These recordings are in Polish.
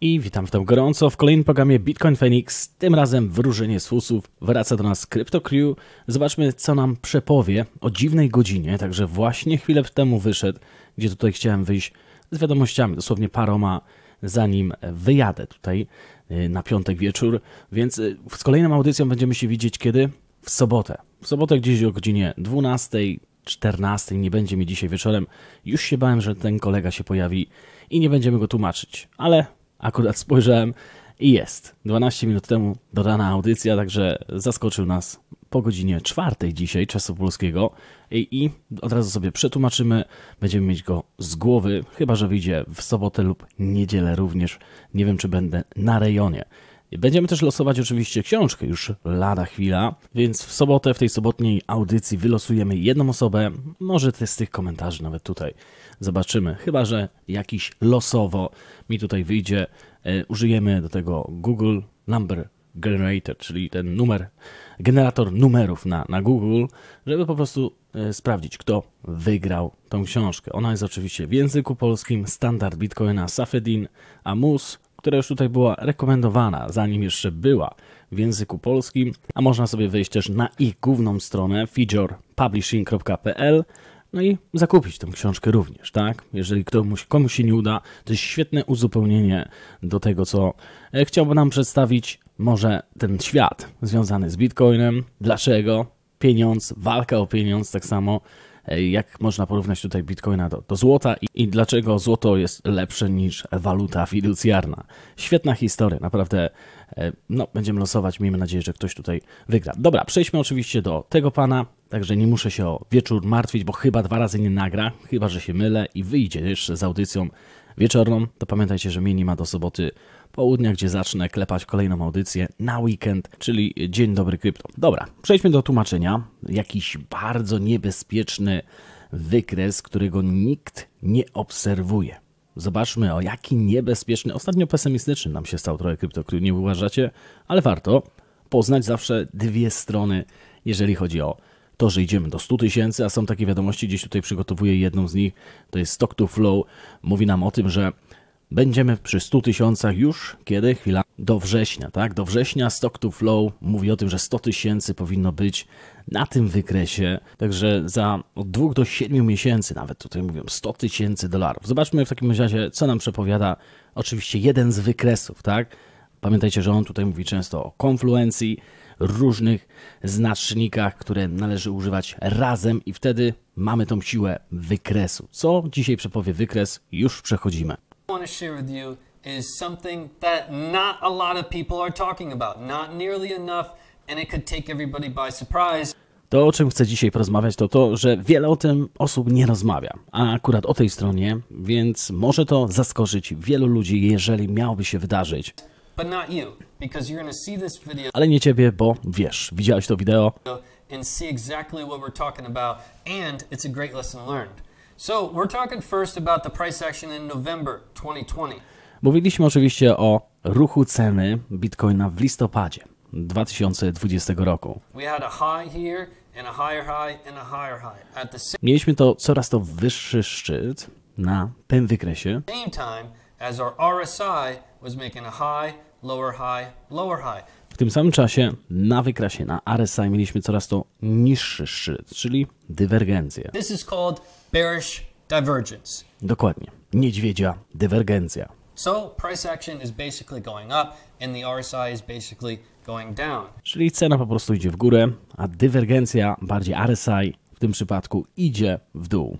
i witam w tym gorąco w kolejnym programie Bitcoin Phoenix. Tym razem wróżenie z fusów wraca do nas Crypto Crew. Zobaczmy, co nam przepowie o dziwnej godzinie, także właśnie chwilę temu wyszedł, gdzie tutaj chciałem wyjść z wiadomościami, dosłownie paroma, zanim wyjadę tutaj y, na piątek wieczór. Więc y, z kolejną audycją będziemy się widzieć kiedy? W sobotę. W sobotę gdzieś o godzinie 12. 14 nie będzie mi dzisiaj wieczorem. Już się bałem, że ten kolega się pojawi i nie będziemy go tłumaczyć. Ale Akurat spojrzałem i jest. 12 minut temu dodana audycja, także zaskoczył nas po godzinie czwartej dzisiaj czasu polskiego I, i od razu sobie przetłumaczymy. Będziemy mieć go z głowy, chyba że wyjdzie w sobotę lub niedzielę również. Nie wiem, czy będę na rejonie. Będziemy też losować oczywiście książkę już lada chwila, więc w sobotę w tej sobotniej audycji wylosujemy jedną osobę, może też z tych komentarzy nawet tutaj zobaczymy, chyba że jakiś losowo mi tutaj wyjdzie, e, użyjemy do tego Google Number Generator, czyli ten numer, generator numerów na, na Google, żeby po prostu e, sprawdzić, kto wygrał tą książkę. Ona jest oczywiście w języku polskim, standard Bitcoina Safedin, Amus, która już tutaj była rekomendowana, zanim jeszcze była w języku polskim, a można sobie wejść też na ich główną stronę featurepublishing.pl no i zakupić tę książkę również, tak? Jeżeli komuś, komuś się nie uda, to jest świetne uzupełnienie do tego, co e, chciałby nam przedstawić może ten świat związany z Bitcoinem, dlaczego, pieniądz, walka o pieniądz tak samo, E, jak można porównać tutaj bitcoina do, do złota i, i dlaczego złoto jest lepsze niż waluta fiducjarna? Świetna historia, naprawdę. E, no, będziemy losować, miejmy nadzieję, że ktoś tutaj wygra. Dobra, przejdźmy oczywiście do tego pana, także nie muszę się o wieczór martwić, bo chyba dwa razy nie nagra, chyba że się mylę i wyjdzie jeszcze z audycją wieczorną. To pamiętajcie, że mnie nie ma do soboty południa, gdzie zacznę klepać kolejną audycję na weekend, czyli Dzień Dobry Krypto. Dobra, przejdźmy do tłumaczenia. Jakiś bardzo niebezpieczny wykres, którego nikt nie obserwuje. Zobaczmy, o jaki niebezpieczny, ostatnio pesymistyczny nam się stał trochę krypto, który nie uważacie, ale warto poznać zawsze dwie strony, jeżeli chodzi o to, że idziemy do 100 tysięcy, a są takie wiadomości, gdzieś tutaj przygotowuję jedną z nich, to jest Stock to Flow, mówi nam o tym, że Będziemy przy 100 tysiącach już, kiedy? Chwila, do września, tak? Do września Stock to Flow mówi o tym, że 100 tysięcy powinno być na tym wykresie, także za od 2 do 7 miesięcy nawet tutaj mówią 100 tysięcy dolarów. Zobaczmy w takim razie, co nam przepowiada oczywiście jeden z wykresów, tak? Pamiętajcie, że on tutaj mówi często o konfluencji, różnych znacznikach, które należy używać razem i wtedy mamy tą siłę wykresu. Co dzisiaj przepowie wykres, już przechodzimy to share with you is something that not a lot of people are talking about, not nearly enough, and it could take everybody by surprise. To, o czym chcę dzisiaj porozmawiać, to to, że wiele o tym osób nie rozmawia, a akurat o tej stronie, więc może to zaskoczyć wielu ludzi, jeżeli miałoby się wydarzyć. Ale nie ciebie, bo wiesz, widziałeś to wideo. And see exactly what we're talking about, and it's a great lesson learned. So, we're talking first about the price action in November 2020. Mówiliśmy oczywiście o ruchu ceny Bitcoina w listopadzie 2020 roku. Mieliśmy to coraz to wyższy szczyt na tym wykresie. Same time as our RSI was making a high, lower high, lower high. W tym samym czasie na wykresie, na RSI mieliśmy coraz to niższy szczyt, czyli dywergencję. This is called bearish divergence. Dokładnie. Niedźwiedzia dywergencja. So price action is basically going up and the RSI is basically going down. Czyli cena po prostu idzie w górę, a dywergencja, bardziej RSI w tym przypadku idzie w dół.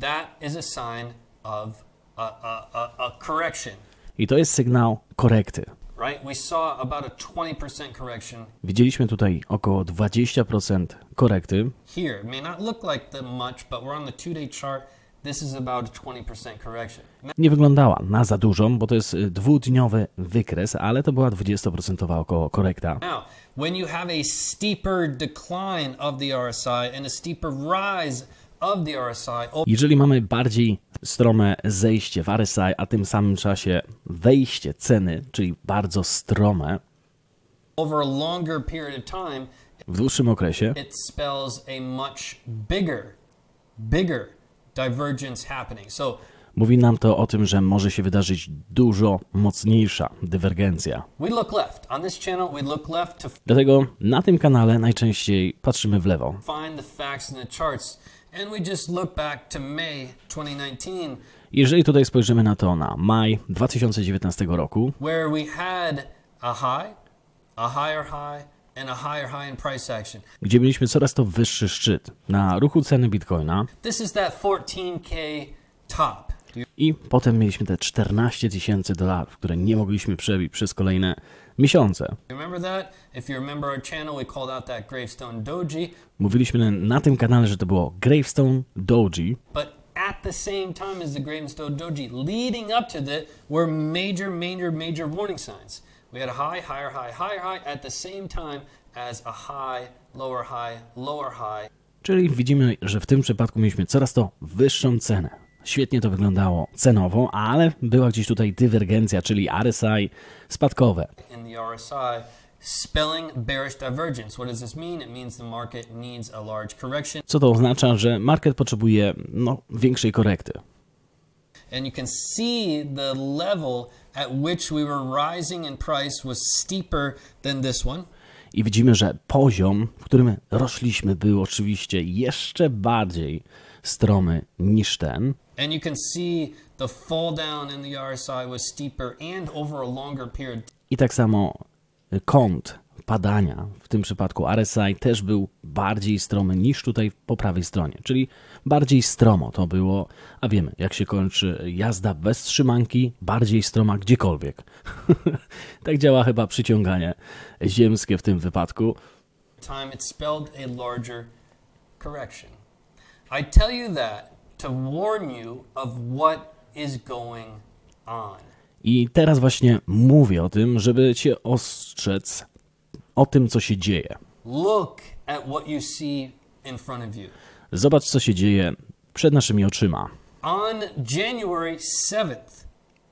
That is a sign of a, a, a, a correction. I to jest sygnał korekty. Widzieliśmy tutaj około 20% korekty. Here may not look like that much, but we're on the two-day chart. This is about a correction. Nie wyglądała na za dużą, bo to jest y, dwudniowy wykres, ale to była 20% około korekta. Now, when you have a steeper decline of the RSI and a steeper rise jeżeli mamy bardziej strome zejście w RSI, a tym samym czasie wejście ceny, czyli bardzo strome, w dłuższym okresie mówi nam to o tym, że może się wydarzyć dużo mocniejsza dywergencja. Dlatego na tym kanale najczęściej patrzymy w lewo. Jeżeli tutaj spojrzymy na to na maj 2019 roku, Gdzie mieliśmy coraz to wyższy szczyt na ruchu ceny Bitcoina. This is that 14k top. I potem mieliśmy te 14 tysięcy dolarów, które nie mogliśmy przebić przez kolejne miesiące. Mówiliśmy na tym kanale, że to było Gravestone Doji. But at the same time as the gravestone Doji, leading up to that were major, major, major warning signs. We had a high, higher, high, higher, high at the same time as a high, lower, high, lower, high. Czyli widzimy, że w tym przypadku mieliśmy coraz to wyższą cenę. Świetnie to wyglądało cenowo, ale była gdzieś tutaj dywergencja, czyli RSI spadkowe. Co to oznacza, że market potrzebuje no, większej korekty. And you can see the level at which we were rising in price was steeper than this one i widzimy, że poziom, w którym rośliśmy, był oczywiście jeszcze bardziej stromy niż ten. And you can see the fall down in the RSI was steeper and over a longer period. I tak samo y, kąt padania, w tym przypadku RSI też był bardziej stromy niż tutaj po prawej stronie, czyli bardziej stromo to było, a wiemy jak się kończy jazda bez trzymanki, bardziej stroma gdziekolwiek. tak działa chyba przyciąganie ziemskie w tym wypadku. Time it spelled a larger correction. I tell you that to warn you of what is going on. I teraz właśnie mówię o tym, żeby cię ostrzec o tym, co się dzieje. Look at what you see in front of you. Zobacz, co się dzieje przed naszymi oczyma. On January 7th,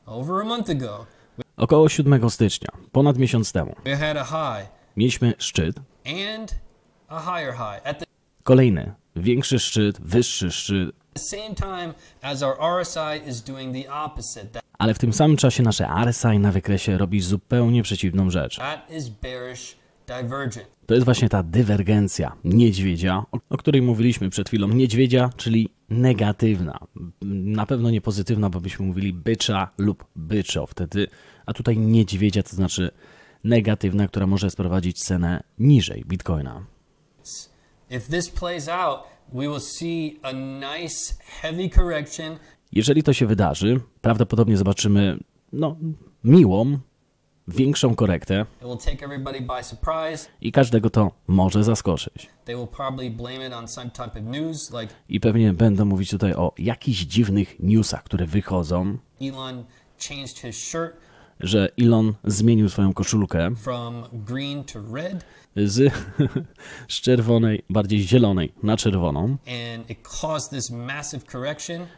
over a month ago, Około 7 stycznia, ponad miesiąc temu, mieliśmy szczyt kolejny, większy szczyt, wyższy szczyt ale w tym samym czasie nasze RSI na wykresie robi zupełnie przeciwną rzecz. To jest właśnie ta dywergencja niedźwiedzia, o której mówiliśmy przed chwilą. Niedźwiedzia, czyli negatywna. Na pewno nie pozytywna, bo byśmy mówili bycza lub byczo wtedy, a tutaj niedźwiedzia to znaczy negatywna, która może sprowadzić cenę niżej bitcoina. If this plays out, we will see a nice heavy correction. Jeżeli to się wydarzy, prawdopodobnie zobaczymy no, miłą, większą korektę i każdego to może zaskoczyć. I pewnie będą mówić tutaj o jakichś dziwnych newsach, które wychodzą. Elon changed his shirt że Elon zmienił swoją koszulkę z, z czerwonej, bardziej zielonej, na czerwoną.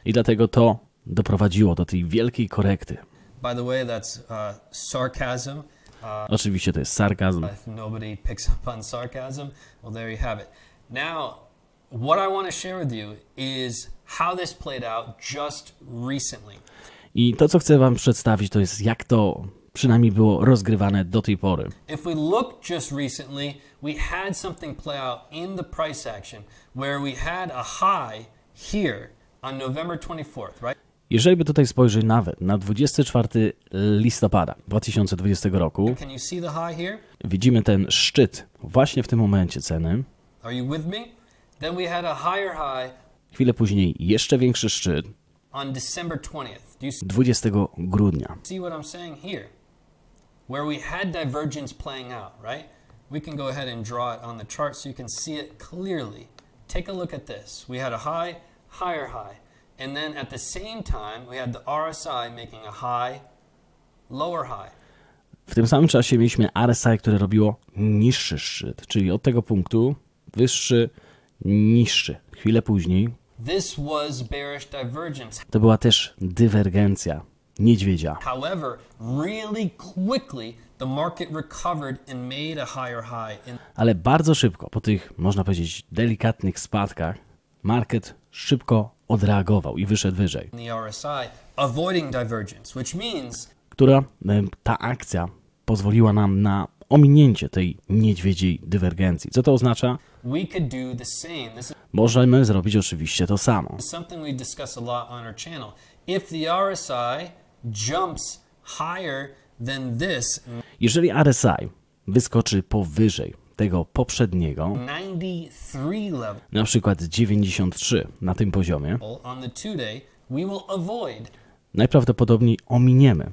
I dlatego to doprowadziło do tej wielkiej korekty. By the way, that's uh, sarcasm. Uh, Oczywiście to jest sarkazm. Nobody picks up on sarcasm. Well, there you have it. Now, what I want to share with you is how this played out just recently. I to, co chcę Wam przedstawić, to jest jak to przynajmniej było rozgrywane do tej pory. If we look just recently, we had something play out in the price action where we had a high here on November 24th, right? Jeżeli by tutaj spojrzeć nawet na 24 listopada 2020 roku, widzimy ten szczyt właśnie w tym momencie ceny. Chwilę później jeszcze większy szczyt on 20 grudnia. See what I'm saying here? Where we had divergence playing out, right? We can go ahead and draw it on the chart so you can see it clearly. Take a look at this. We had a high, higher high. And then at the same time we had the RSI making a high, lower high. W tym samym czasie mieliśmy RSI, które robiło niższy szczyt, czyli od tego punktu wyższy, niższy. Chwilę później to była też dywergencja niedźwiedzia. Ale bardzo szybko, po tych, można powiedzieć, delikatnych spadkach, market szybko odreagował i wyszedł wyżej. Która ta akcja pozwoliła nam na ominięcie tej niedźwiedziej dywergencji. Co to oznacza? Możemy zrobić oczywiście to samo. Jeżeli RSI wyskoczy powyżej tego poprzedniego, na przykład 93 na tym poziomie, najprawdopodobniej ominiemy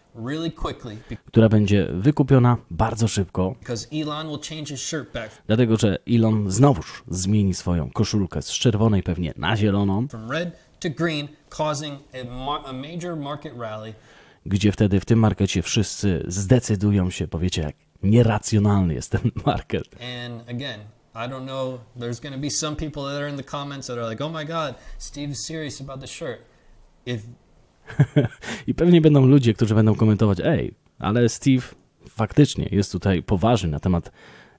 która będzie wykupiona bardzo szybko, dlatego że Elon znowuż zmieni swoją koszulkę z czerwonej pewnie na zieloną, gdzie wtedy w tym markecie wszyscy zdecydują się, powiecie, jak nieracjonalny jest ten market. I don't know, there's going to be some people that are in the comments that are like, oh my God, Steve is serious about the shirt. If I pewnie będą ludzie, którzy będą komentować, ej, ale Steve faktycznie jest tutaj poważny na temat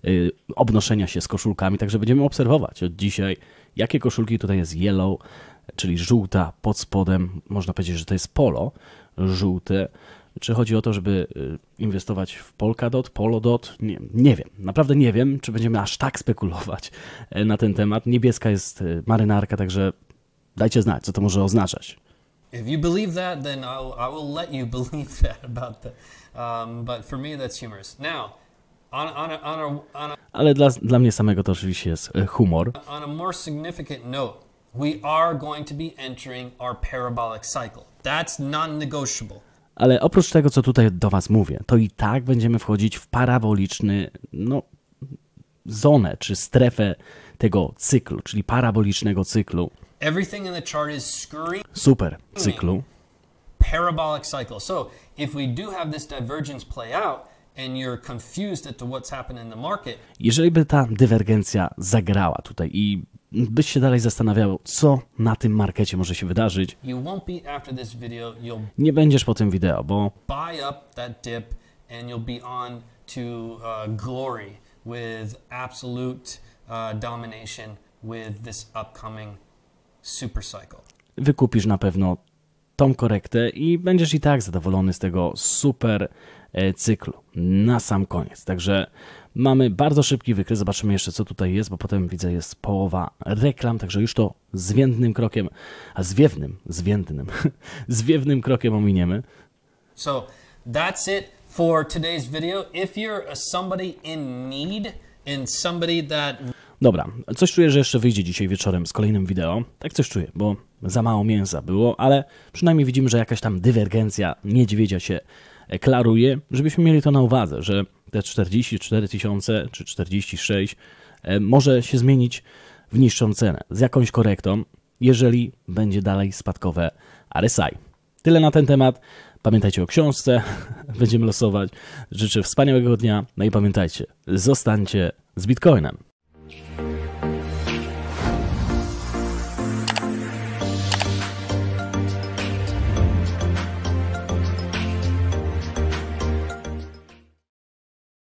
y, obnoszenia się z koszulkami, także będziemy obserwować od dzisiaj, jakie koszulki tutaj jest yellow, czyli żółta pod spodem, można powiedzieć, że to jest polo żółte, czy chodzi o to, żeby y, inwestować w Polkadot, Polodot? Nie, nie wiem. Naprawdę nie wiem, czy będziemy aż tak spekulować y, na ten temat. Niebieska jest y, marynarka, także dajcie znać, co to może oznaczać. If you believe that, then I'll, I will let you believe that about that. Um, but for me, that's humorous. Now, on, on a, on a, on a, Ale dla, dla mnie samego to oczywiście jest e, humor. On a more significant note, we are going to be entering our parabolic cycle. That's non-negotiable. Ale oprócz tego, co tutaj do Was mówię, to i tak będziemy wchodzić w paraboliczny, no, zonę czy strefę tego cyklu, czyli parabolicznego cyklu. Everything in the chart is screaming. Super cyklu. Parabolic cycle. So if we do have this divergence play out and you're confused at what's happening in the market. Jeżeli by ta dywergencja zagrała tutaj i byś się dalej zastanawiał, co na tym markecie może się wydarzyć. Video, nie będziesz po tym wideo, bo buy up that dip and you'll be on to uh, glory with absolute uh, domination with this upcoming Wykupisz na pewno tą korektę i będziesz i tak zadowolony z tego super e, cyklu na sam koniec. Także mamy bardzo szybki wykres. Zobaczymy jeszcze, co tutaj jest, bo potem widzę, jest połowa reklam, także już to zwiędnym krokiem, a zwiewnym, zwiędnym, zwiewnym krokiem ominiemy. So that's it for today's video. If you're somebody in need and somebody that Dobra, coś czuję, że jeszcze wyjdzie dzisiaj wieczorem z kolejnym wideo. Tak coś czuję, bo za mało mięsa było, ale przynajmniej widzimy, że jakaś tam dywergencja niedźwiedzia się e, klaruje, żebyśmy mieli to na uwadze, że te 44 tysiące czy 46 e, może się zmienić w niższą cenę z jakąś korektą, jeżeli będzie dalej spadkowe RSI. Tyle na ten temat. Pamiętajcie o książce, będziemy losować. Życzę wspaniałego dnia, no i pamiętajcie, zostańcie z Bitcoinem.